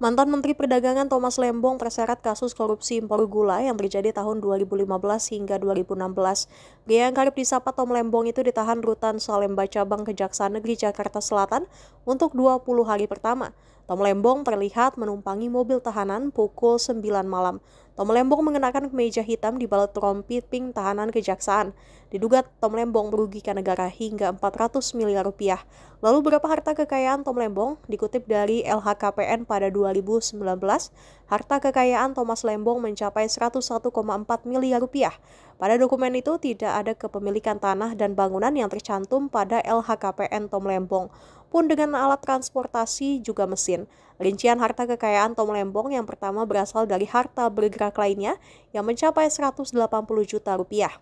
Mantan Menteri Perdagangan Thomas Lembong terseret kasus korupsi impor gula yang terjadi tahun 2015 hingga 2016. Pria yang karib disapa Tom Lembong itu ditahan Rutan Salemba Cabang Kejaksaan Negeri Jakarta Selatan untuk 20 hari pertama. Tom Lembong terlihat menumpangi mobil tahanan pukul 9 malam. Tom Lembong mengenakan kemeja hitam di balut rompi pink tahanan kejaksaan. Diduga Tom Lembong merugikan negara hingga 400 miliar rupiah. Lalu berapa harta kekayaan Tom Lembong? Dikutip dari LHKPN pada 2019, harta kekayaan Thomas Lembong mencapai 101,4 miliar rupiah. Pada dokumen itu tidak ada kepemilikan tanah dan bangunan yang tercantum pada LHKPN Tom Lembong pun dengan alat transportasi juga mesin. Rincian harta kekayaan Tom Lembong yang pertama berasal dari harta bergerak lainnya yang mencapai 180 juta rupiah.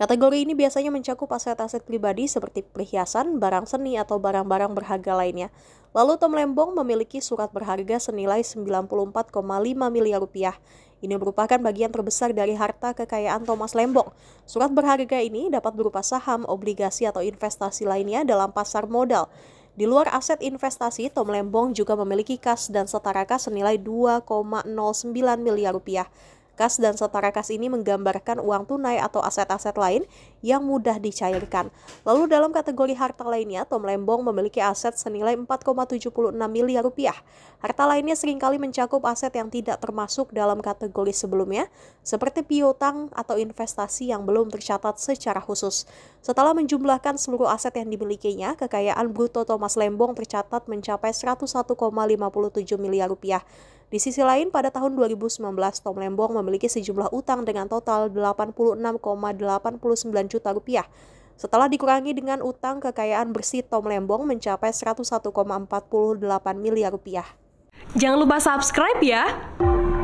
Kategori ini biasanya mencakup aset-aset pribadi seperti perhiasan, barang seni, atau barang-barang berharga lainnya. Lalu Tom Lembong memiliki surat berharga senilai 94,5 miliar rupiah ini merupakan bagian terbesar dari harta kekayaan Thomas Lembong. Surat berharga ini dapat berupa saham, obligasi, atau investasi lainnya dalam pasar modal. Di luar aset investasi, Tom Lembong juga memiliki kas dan setara kas senilai 2,09 miliar rupiah. Kas dan setara kas ini menggambarkan uang tunai atau aset-aset lain yang mudah dicairkan. Lalu dalam kategori harta lainnya, Tom Lembong memiliki aset senilai 4,76 miliar rupiah. Harta lainnya seringkali mencakup aset yang tidak termasuk dalam kategori sebelumnya, seperti piutang atau investasi yang belum tercatat secara khusus. Setelah menjumlahkan seluruh aset yang dimilikinya, kekayaan bruto Thomas Lembong tercatat mencapai 101,57 miliar rupiah. Di sisi lain, pada tahun 2019, Tom Lembong memiliki sejumlah utang dengan total 86,89 juta rupiah. Setelah dikurangi dengan utang, kekayaan bersih Tom Lembong mencapai 101,48 miliar rupiah. Jangan lupa subscribe ya!